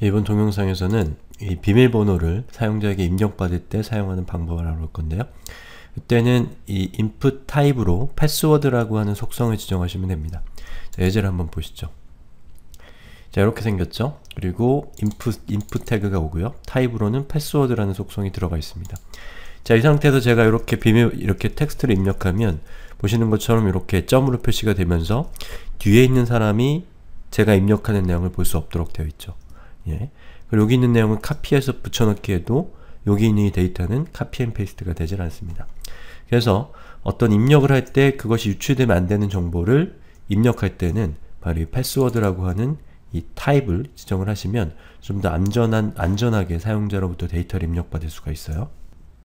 이번 동영상에서는 이 비밀번호를 사용자에게 입력받을 때 사용하는 방법을 알아볼 건데요. 그때는 이 input 타입으로 패스워드라고 하는 속성을 지정하시면 됩니다. 자, 예제를 한번 보시죠. 자, 이렇게 생겼죠? 그리고 input, input 태그가 오고요. 타입으로는 패스워드라는 속성이 들어가 있습니다. 자, 이 상태에서 제가 이렇게 비밀, 이렇게 텍스트를 입력하면 보시는 것처럼 이렇게 점으로 표시가 되면서 뒤에 있는 사람이 제가 입력하는 내용을 볼 수 없도록 되어 있죠. 예. 그리고 여기 있는 내용을 카피해서 붙여넣기 해도 여기 있는 이 데이터는 카피 앤 페이스트가 되질 않습니다. 그래서 어떤 입력을 할 때 그것이 유출되면 안 되는 정보를 입력할 때는 바로 이 패스워드라고 하는 이 타입을 지정을 하시면 좀 더 안전한, 안전하게 사용자로부터 데이터를 입력받을 수가 있어요.